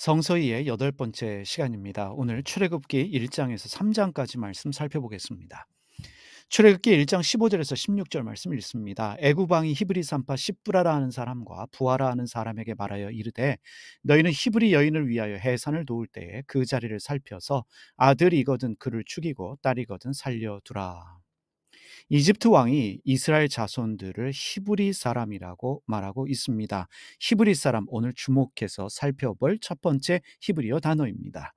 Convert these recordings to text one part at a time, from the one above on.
성서이의 여덟 번째 시간입니다. 오늘 출애굽기 1장에서 3장까지 말씀 살펴보겠습니다. 출애굽기 1장 15절에서 16절 말씀 읽습니다. 애굽왕이 히브리 산파 십브라라 하는 사람과 부하라 하는 사람에게 말하여 이르되 너희는 히브리 여인을 위하여 해산을 도울 때에 그 자리를 살펴서 아들이거든 그를 죽이고 딸이거든 살려두라. 이집트 왕이 이스라엘 자손들을 히브리 사람이라고 말하고 있습니다. 히브리 사람 오늘 주목해서 살펴볼 첫 번째 히브리어 단어입니다.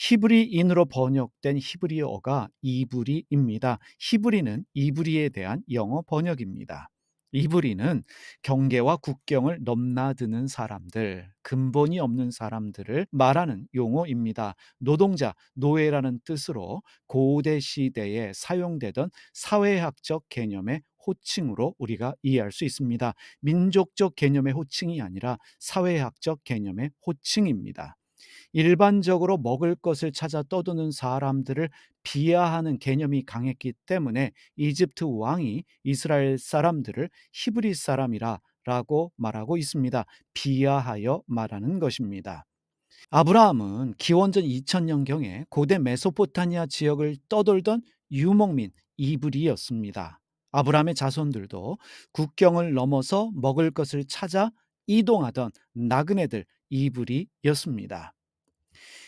히브리인으로 번역된 히브리어가 이브리입니다. 히브리는 이브리에 대한 영어 번역입니다. 이브리는 경계와 국경을 넘나드는 사람들, 근본이 없는 사람들을 말하는 용어입니다. 노동자, 노예라는 뜻으로 고대 시대에 사용되던 사회학적 개념의 호칭으로 우리가 이해할 수 있습니다. 민족적 개념의 호칭이 아니라 사회학적 개념의 호칭입니다. 일반적으로 먹을 것을 찾아 떠드는 사람들을 비하하는 개념이 강했기 때문에 이집트 왕이 이스라엘 사람들을 히브리 사람이라 라고 말하고 있습니다. 비하하여 말하는 것입니다. 아브라함은 기원전 2000년경에 고대 메소포타니아 지역을 떠돌던 유목민 이브리였습니다. 아브라함의 자손들도 국경을 넘어서 먹을 것을 찾아 이동하던 나그네들 이브리였습니다.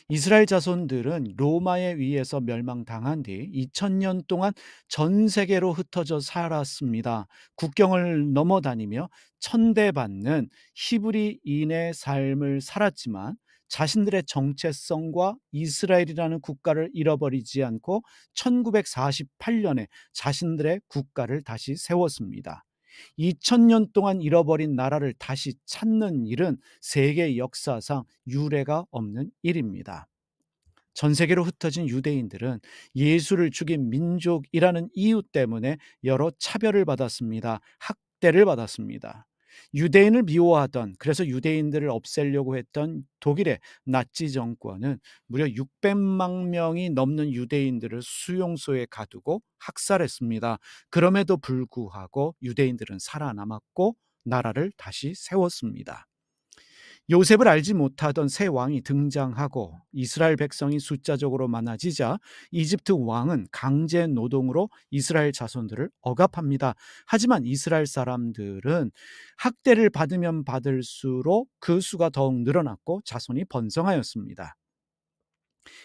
이스라엘 자손들은 로마에 의해서 멸망당한 뒤 2000년 동안 전 세계로 흩어져 살았습니다. 국경을 넘어 다니며 천대받는 히브리인의 삶을 살았지만 자신들의 정체성과 이스라엘이라는 국가를 잃어버리지 않고 1948년에 자신들의 국가를 다시 세웠습니다. 2000년 동안 잃어버린 나라를 다시 찾는 일은 세계 역사상 유례가 없는 일입니다. 전 세계로 흩어진 유대인들은 예수를 죽인 민족이라는 이유 때문에 여러 차별을 받았습니다. 학대를 받았습니다. 유대인을 미워하던 그래서 유대인들을 없애려고 했던 독일의 나치 정권은 무려 600만 명이 넘는 유대인들을 수용소에 가두고 학살했습니다. 그럼에도 불구하고 유대인들은 살아남았고 나라를 다시 세웠습니다. 요셉을 알지 못하던 새 왕이 등장하고 이스라엘 백성이 숫자적으로 많아지자 이집트 왕은 강제 노동으로 이스라엘 자손들을 억압합니다. 하지만 이스라엘 사람들은 학대를 받으면 받을수록 그 수가 더욱 늘어났고 자손이 번성하였습니다.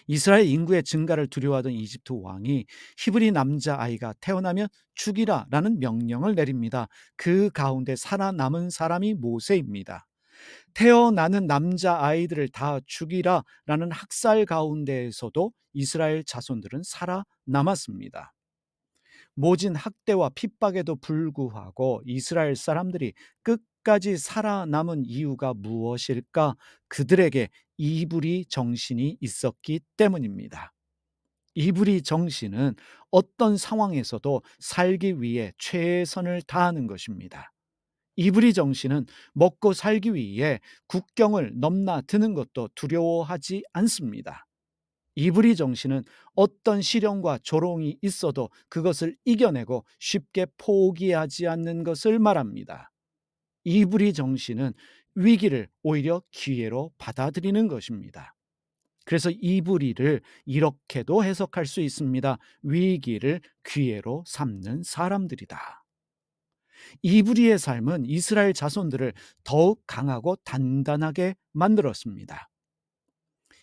이스라엘 인구의 증가를 두려워하던 이집트 왕이 히브리 남자 아이가 태어나면 죽이라라는 명령을 내립니다. 그 가운데 살아남은 사람이 모세입니다. 태어나는 남자 아이들을 다 죽이라라는 학살 가운데에서도 이스라엘 자손들은 살아남았습니다. 모진 학대와 핍박에도 불구하고 이스라엘 사람들이 끝까지 살아남은 이유가 무엇일까? 그들에게 이브리 정신이 있었기 때문입니다. 이브리 정신은 어떤 상황에서도 살기 위해 최선을 다하는 것입니다. 이브리 정신은 먹고 살기 위해 국경을 넘나드는 것도 두려워하지 않습니다. 이브리 정신은 어떤 시련과 조롱이 있어도 그것을 이겨내고 쉽게 포기하지 않는 것을 말합니다. 이브리 정신은 위기를 오히려 기회로 받아들이는 것입니다. 그래서 이브리를 이렇게도 해석할 수 있습니다. 위기를 기회로 삼는 사람들이다. 이브리의 삶은 이스라엘 자손들을 더욱 강하고 단단하게 만들었습니다.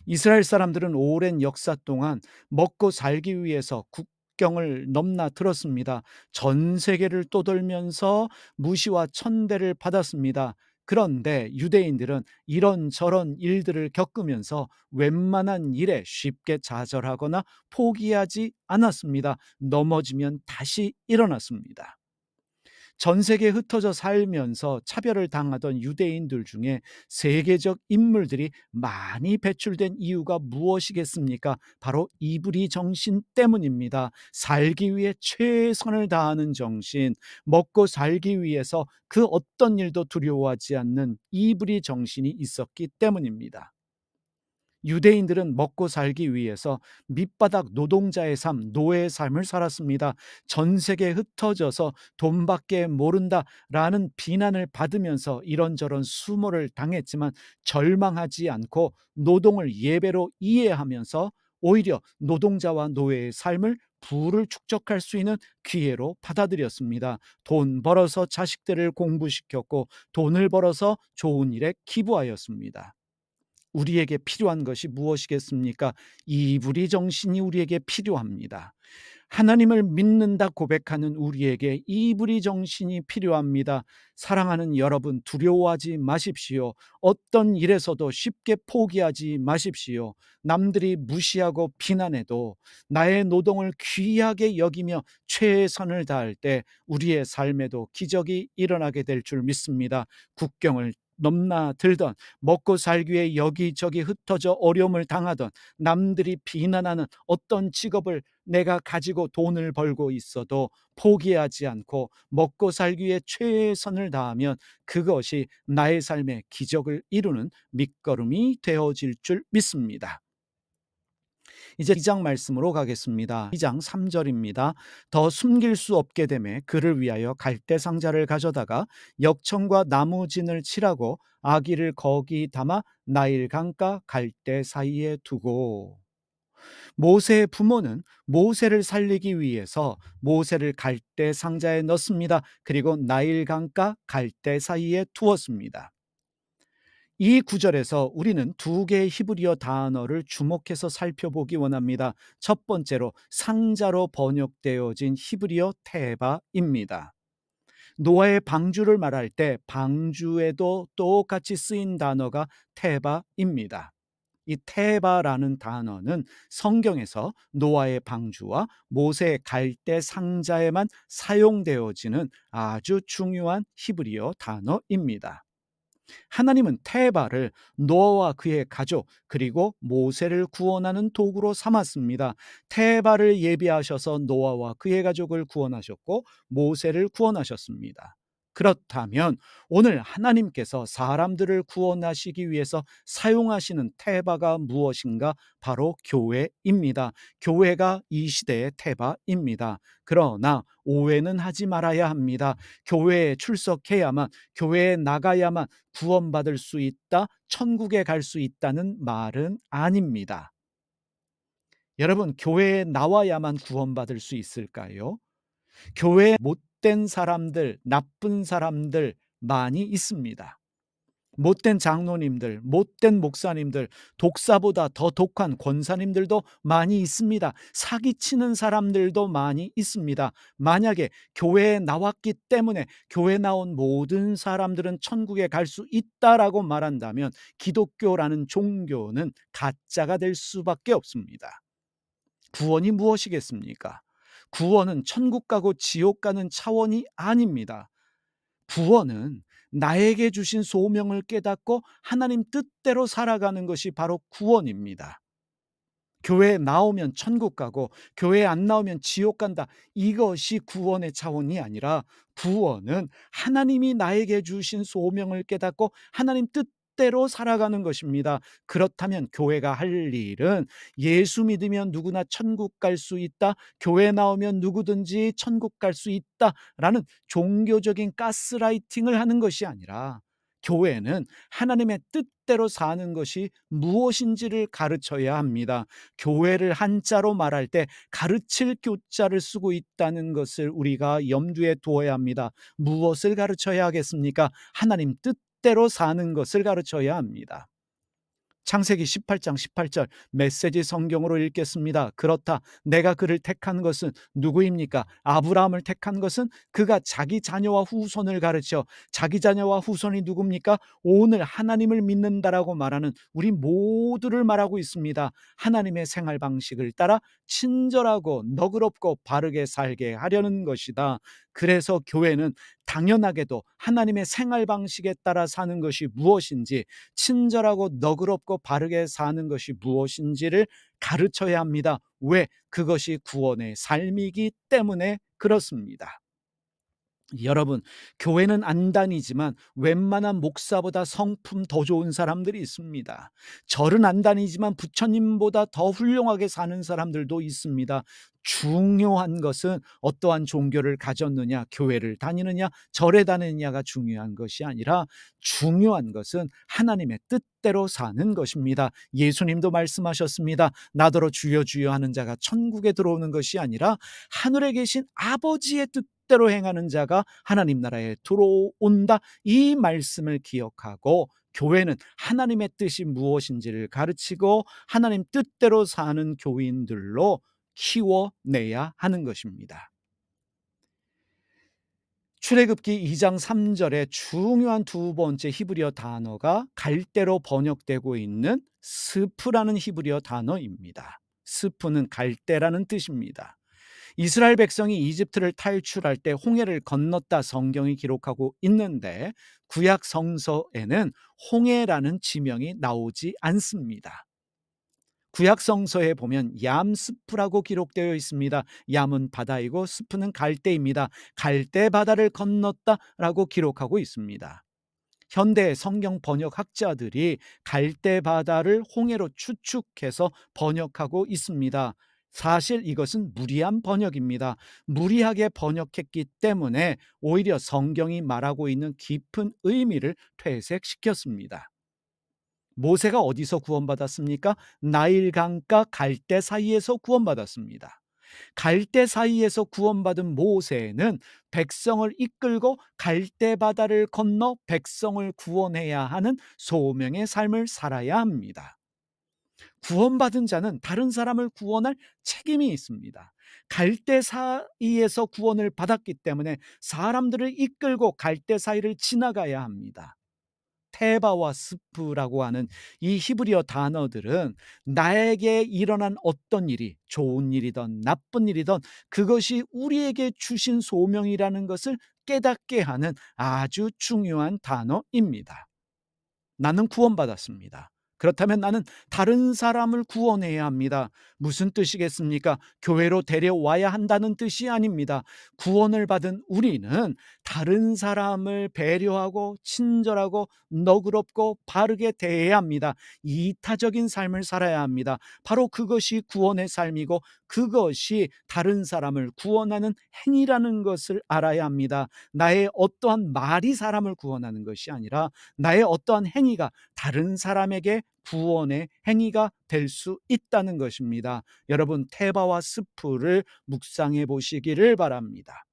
이스라엘 사람들은 오랜 역사 동안 먹고 살기 위해서 국경을 넘나 들었습니다. 전 세계를 떠돌면서 무시와 천대를 받았습니다. 그런데 유대인들은 이런저런 일들을 겪으면서 웬만한 일에 쉽게 좌절하거나 포기하지 않았습니다. 넘어지면 다시 일어났습니다. 전 세계에 흩어져 살면서 차별을 당하던 유대인들 중에 세계적 인물들이 많이 배출된 이유가 무엇이겠습니까? 바로 이불이 정신 때문입니다. 살기 위해 최선을 다하는 정신, 먹고 살기 위해서 그 어떤 일도 두려워하지 않는 이불이 정신이 있었기 때문입니다. 유대인들은 먹고 살기 위해서 밑바닥 노동자의 삶, 노예의 삶을 살았습니다. 전 세계에 흩어져서 돈밖에 모른다라는 비난을 받으면서 이런저런 수모를 당했지만 절망하지 않고 노동을 예배로 이해하면서 오히려 노동자와 노예의 삶을 부를 축적할 수 있는 기회로 받아들였습니다. 돈 벌어서 자식들을 공부시켰고 돈을 벌어서 좋은 일에 기부하였습니다. 우리에게 필요한 것이 무엇이겠습니까? 이불이 정신이 우리에게 필요합니다. 하나님을 믿는다 고백하는 우리에게 이불이 정신이 필요합니다. 사랑하는 여러분, 두려워하지 마십시오. 어떤 일에서도 쉽게 포기하지 마십시오. 남들이 무시하고 비난해도 나의 노동을 귀하게 여기며 최선을 다할 때 우리의 삶에도 기적이 일어나게 될 줄 믿습니다. 국경을 넘나들던 먹고 살기 위해 여기저기 흩어져 어려움을 당하던 남들이 비난하는 어떤 직업을 내가 가지고 돈을 벌고 있어도 포기하지 않고 먹고 살기 위해 최선을 다하면 그것이 나의 삶의 기적을 이루는 밑거름이 되어질 줄 믿습니다. 이제 2장 말씀으로 가겠습니다. 2장 3절입니다. 더 숨길 수 없게 됨에 그를 위하여 갈대 상자를 가져다가 역청과 나무진을 칠하고 아기를 거기 담아 나일강가 갈대 사이에 두고 모세의 부모는 모세를 살리기 위해서 모세를 갈대 상자에 넣습니다. 그리고 나일강가 갈대 사이에 두었습니다. 이 구절에서 우리는 두 개의 히브리어 단어를 주목해서 살펴보기 원합니다. 첫 번째로 상자로 번역되어진 히브리어 테바입니다. 노아의 방주를 말할 때 방주에도 똑같이 쓰인 단어가 테바입니다. 이 테바라는 단어는 성경에서 노아의 방주와 모세의 갈대 상자에만 사용되어지는 아주 중요한 히브리어 단어입니다. 하나님은 테바를 노아와 그의 가족 그리고 모세를 구원하는 도구로 삼았습니다. 테바를 예비하셔서 노아와 그의 가족을 구원하셨고 모세를 구원하셨습니다. 그렇다면 오늘 하나님께서 사람들을 구원하시기 위해서 사용하시는 테바가 무엇인가? 바로 교회입니다. 교회가 이 시대의 테바입니다. 그러나 오해는 하지 말아야 합니다. 교회에 출석해야만, 교회에 나가야만 구원받을 수 있다, 천국에 갈 수 있다는 말은 아닙니다. 여러분, 교회에 나와야만 구원받을 수 있을까요? 교회에 못 못된 사람들, 나쁜 사람들 많이 있습니다. 못된 장로님들, 못된 목사님들, 독사보다 더 독한 권사님들도 많이 있습니다. 사기치는 사람들도 많이 있습니다. 만약에 교회에 나왔기 때문에 교회 나온 모든 사람들은 천국에 갈 수 있다라고 말한다면 기독교라는 종교는 가짜가 될 수밖에 없습니다. 구원이 무엇이겠습니까? 구원은 천국 가고 지옥 가는 차원이 아닙니다. 구원은 나에게 주신 소명을 깨닫고 하나님 뜻대로 살아가는 것이 바로 구원입니다. 교회에 나오면 천국 가고 교회에 안 나오면 지옥 간다. 이것이 구원의 차원이 아니라 구원은 하나님이 나에게 주신 소명을 깨닫고 하나님 뜻 뜻대로 살아가는 것입니다. 그렇다면 교회가 할 일은 예수 믿으면 누구나 천국 갈 수 있다. 교회 나오면 누구든지 천국 갈 수 있다라는 종교적인 가스라이팅을 하는 것이 아니라 교회는 하나님의 뜻대로 사는 것이 무엇인지를 가르쳐야 합니다. 교회를 한자로 말할 때 가르칠 교자를 쓰고 있다는 것을 우리가 염두에 두어야 합니다. 무엇을 가르쳐야 하겠습니까? 하나님 뜻 뜻대로 사는 것을 가르쳐야 합니다. 창세기 18장 18절 메시지 성경으로 읽겠습니다. 그렇다. 내가 그를 택한 것은 누구입니까? 아브라함을 택한 것은 그가 자기 자녀와 후손을 가르쳐 자기 자녀와 후손이 누굽니까? 오늘 하나님을 믿는다라고 말하는 우리 모두를 말하고 있습니다. 하나님의 생활 방식을 따라 친절하고 너그럽고 바르게 살게 하려는 것이다. 그래서 교회는 당연하게도 하나님의 생활 방식에 따라 사는 것이 무엇인지, 친절하고 너그럽고 바르게 사는 것이 무엇인지를 가르쳐야 합니다. 왜? 그것이 구원의 삶이기 때문에 그렇습니다. 여러분, 교회는 안단이지만 웬만한 목사보다 성품 더 좋은 사람들이 있습니다. 절은 안단이지만 부처님보다 더 훌륭하게 사는 사람들도 있습니다. 중요한 것은 어떠한 종교를 가졌느냐, 교회를 다니느냐, 절에 다니느냐가 중요한 것이 아니라 중요한 것은 하나님의 뜻대로 사는 것입니다. 예수님도 말씀하셨습니다. 나더러 주여 주여 하는 자가 천국에 들어오는 것이 아니라 하늘에 계신 아버지의 뜻 뜻대로 행하는 자가 하나님 나라에 들어온다. 이 말씀을 기억하고 교회는 하나님의 뜻이 무엇인지를 가르치고 하나님 뜻대로 사는 교인들로 키워내야 하는 것입니다. 출애굽기 2장 3절의 중요한 두 번째 히브리어 단어가 갈대로 번역되고 있는 스프라는 히브리어 단어입니다. 스프는 갈대라는 뜻입니다. 이스라엘 백성이 이집트를 탈출할 때 홍해를 건넜다 성경이 기록하고 있는데 구약 성서에는 홍해라는 지명이 나오지 않습니다. 구약 성서에 보면 얌스프라고 기록되어 있습니다. 얌은 바다이고 스프는 갈대입니다. 갈대 바다를 건넜다라고 기록하고 있습니다. 현대 성경 번역 학자들이 갈대 바다를 홍해로 추측해서 번역하고 있습니다. 사실 이것은 무리한 번역입니다. 무리하게 번역했기 때문에 오히려 성경이 말하고 있는 깊은 의미를 퇴색시켰습니다. 모세가 어디서 구원받았습니까? 나일강과 갈대 사이에서 구원받았습니다. 갈대 사이에서 구원받은 모세는 백성을 이끌고 갈대 바다를 건너 백성을 구원해야 하는 소명의 삶을 살아야 합니다. 구원받은 자는 다른 사람을 구원할 책임이 있습니다. 갈대 사이에서 구원을 받았기 때문에 사람들을 이끌고 갈대 사이를 지나가야 합니다. 테바와 스프라고 하는 이 히브리어 단어들은 나에게 일어난 어떤 일이 좋은 일이든 나쁜 일이든 그것이 우리에게 주신 소명이라는 것을 깨닫게 하는 아주 중요한 단어입니다. 나는 구원받았습니다. 그렇다면 나는 다른 사람을 구원해야 합니다. 무슨 뜻이겠습니까? 교회로 데려와야 한다는 뜻이 아닙니다. 구원을 받은 우리는 다른 사람을 배려하고 친절하고 너그럽고 바르게 대해야 합니다. 이타적인 삶을 살아야 합니다. 바로 그것이 구원의 삶이고 그것이 다른 사람을 구원하는 행위라는 것을 알아야 합니다. 나의 어떠한 말이 사람을 구원하는 것이 아니라 나의 어떠한 행위가 다른 사람에게 구원의 행위가 될 수 있다는 것입니다. 여러분 테바와 스프를 묵상해 보시기를 바랍니다.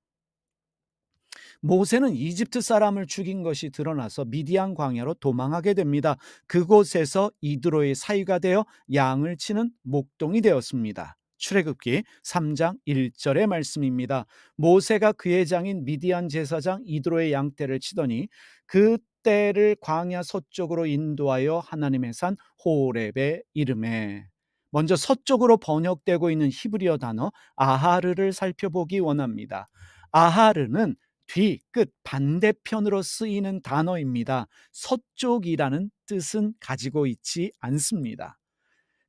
모세는 이집트 사람을 죽인 것이 드러나서 미디안 광야로 도망하게 됩니다. 그곳에서 이드로의 사위가 되어 양을 치는 목동이 되었습니다. 출애굽기 3장 1절의 말씀입니다. 모세가 그의 장인 미디안 제사장 이드로의 양떼를 치더니 그 때를 광야 서쪽으로 인도하여 하나님의 산 호렙의 이름에 먼저 서쪽으로 번역되고 있는 히브리어 단어 아하르를 살펴보기 원합니다. 아하르는 뒤, 끝, 반대편으로 쓰이는 단어입니다. 서쪽이라는 뜻은 가지고 있지 않습니다.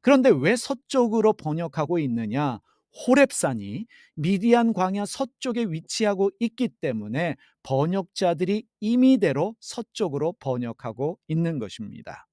그런데 왜 서쪽으로 번역하고 있느냐? 호랩산이 미디안 광야 서쪽에 위치하고 있기 때문에 번역자들이 임의대로 서쪽으로 번역하고 있는 것입니다.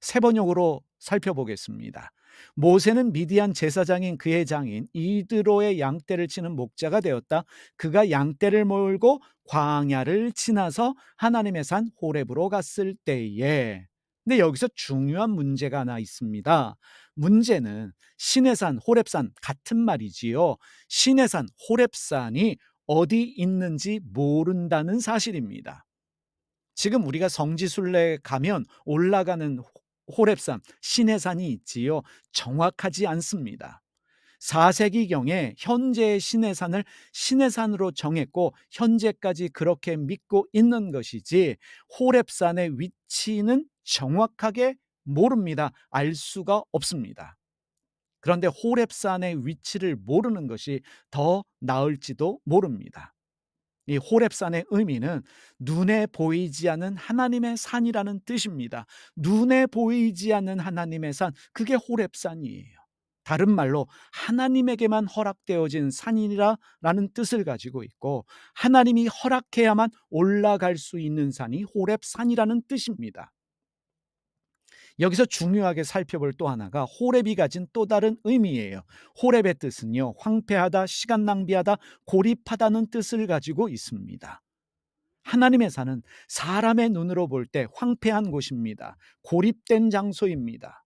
세 번역으로 살펴보겠습니다. 모세는 미디안 제사장인 그의 장인 이드로의 양떼를 치는 목자가 되었다. 그가 양떼를 몰고 광야를 지나서 하나님의 산 호랩으로 갔을 때에 근데 여기서 중요한 문제가 하나 있습니다. 문제는 시내산, 호랩산 같은 말이지요. 시내산, 호랩산이 어디 있는지 모른다는 사실입니다. 지금 우리가 성지순례 가면 올라가는 호랩산, 시내산이 있지요. 정확하지 않습니다. 4세기경에 현재의 신해산을 신해산으로 정했고 현재까지 그렇게 믿고 있는 것이지 호랩산의 위치는 정확하게 모릅니다. 알 수가 없습니다. 그런데 호랩산의 위치를 모르는 것이 더 나을지도 모릅니다. 이 호랩산의 의미는 눈에 보이지 않는 하나님의 산이라는 뜻입니다. 눈에 보이지 않는 하나님의 산, 그게 호랩산이에요. 다른 말로 하나님에게만 허락되어진 산이라라는 뜻을 가지고 있고 하나님이 허락해야만 올라갈 수 있는 산이 호랩산이라는 뜻입니다. 여기서 중요하게 살펴볼 또 하나가 호랩이 가진 또 다른 의미예요. 호랩의 뜻은요. 황폐하다, 시간 낭비하다, 고립하다는 뜻을 가지고 있습니다. 하나님의 산은 사람의 눈으로 볼 때 황폐한 곳입니다. 고립된 장소입니다.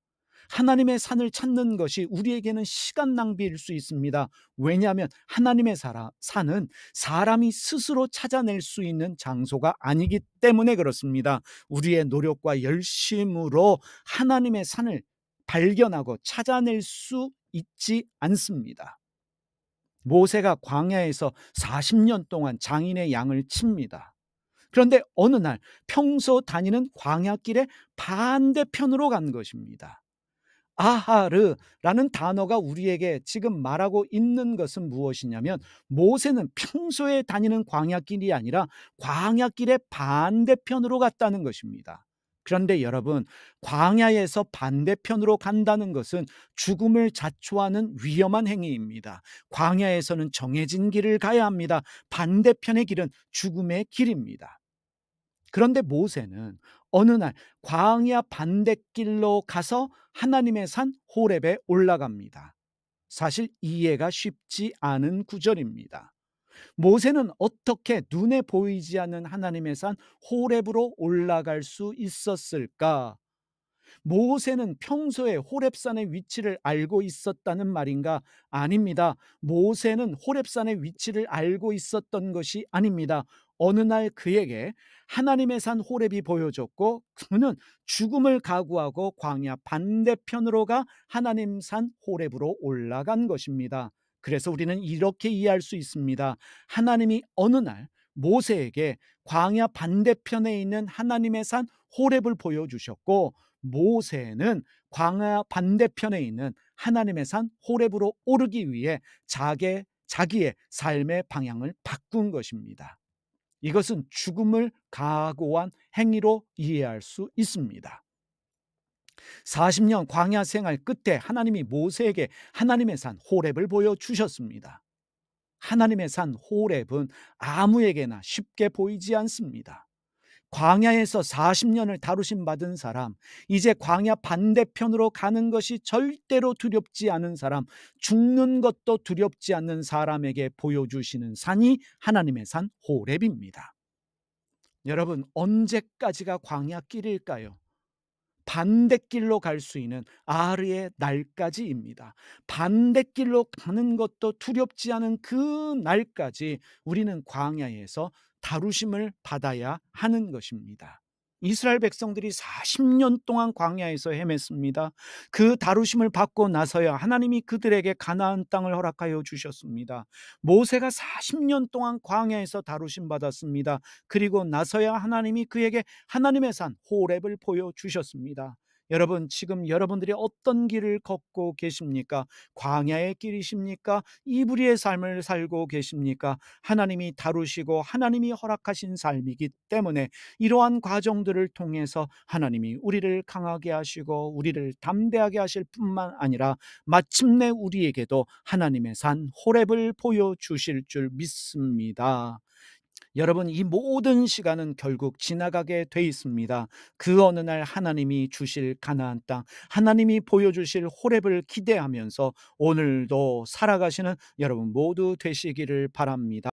하나님의 산을 찾는 것이 우리에게는 시간 낭비일 수 있습니다. 왜냐하면 하나님의 산은 사람이 스스로 찾아낼 수 있는 장소가 아니기 때문에 그렇습니다. 우리의 노력과 열심으로 하나님의 산을 발견하고 찾아낼 수 있지 않습니다. 모세가 광야에서 40년 동안 장인의 양을 칩니다. 그런데 어느 날 평소 다니는 광야길의 반대편으로 간 것입니다. 아하르라는 단어가 우리에게 지금 말하고 있는 것은 무엇이냐면 모세는 평소에 다니는 광야길이 아니라 광야길의 반대편으로 갔다는 것입니다. 그런데 여러분, 광야에서 반대편으로 간다는 것은 죽음을 자초하는 위험한 행위입니다. 광야에서는 정해진 길을 가야 합니다. 반대편의 길은 죽음의 길입니다. 그런데 모세는 어느 날 광야 반대길로 가서 하나님의 산 호렙에 올라갑니다. 사실 이해가 쉽지 않은 구절입니다. 모세는 어떻게 눈에 보이지 않는 하나님의 산 호렙으로 올라갈 수 있었을까? 모세는 평소에 호렙산의 위치를 알고 있었다는 말인가? 아닙니다. 모세는 호렙산의 위치를 알고 있었던 것이 아닙니다. 어느 날 그에게 하나님의 산 호랩이 보여졌고 그는 죽음을 각오하고 광야 반대편으로 가 하나님 산 호랩으로 올라간 것입니다. 그래서 우리는 이렇게 이해할 수 있습니다. 하나님이 어느 날 모세에게 광야 반대편에 있는 하나님의 산 호랩을 보여주셨고 모세는 광야 반대편에 있는 하나님의 산 호랩으로 오르기 위해 자기의 삶의 방향을 바꾼 것입니다. 이것은 죽음을 각오한 행위로 이해할 수 있습니다. 40년 광야 생활 끝에 하나님이 모세에게 하나님의 산 호랩을 보여주셨습니다. 하나님의 산 호랩은 아무에게나 쉽게 보이지 않습니다. 광야에서 40년을 다루심 받은 사람, 이제 광야 반대편으로 가는 것이 절대로 두렵지 않은 사람, 죽는 것도 두렵지 않는 사람에게 보여주시는 산이 하나님의 산호랩입니다 여러분, 언제까지가 광야 길일까요? 반대길로 갈 수 있는 아르의 날까지입니다. 반대길로 가는 것도 두렵지 않은 그 날까지 우리는 광야에서 다루심을 받아야 하는 것입니다. 이스라엘 백성들이 40년 동안 광야에서 헤맸습니다. 그 다루심을 받고 나서야 하나님이 그들에게 가나안 땅을 허락하여 주셨습니다. 모세가 40년 동안 광야에서 다루심 받았습니다. 그리고 나서야 하나님이 그에게 하나님의 산 호렙을 보여 주셨습니다. 여러분, 지금 여러분들이 어떤 길을 걷고 계십니까? 광야의 길이십니까? 이불리의 삶을 살고 계십니까? 하나님이 다루시고 하나님이 허락하신 삶이기 때문에 이러한 과정들을 통해서 하나님이 우리를 강하게 하시고 우리를 담대하게 하실 뿐만 아니라 마침내 우리에게도 하나님의 산 호랩을 보여주실 줄 믿습니다. 여러분 이 모든 시간은 결국 지나가게 돼 있습니다. 그 어느 날 하나님이 주실 가나안 땅, 하나님이 보여주실 호랩을 기대하면서 오늘도 살아가시는 여러분 모두 되시기를 바랍니다.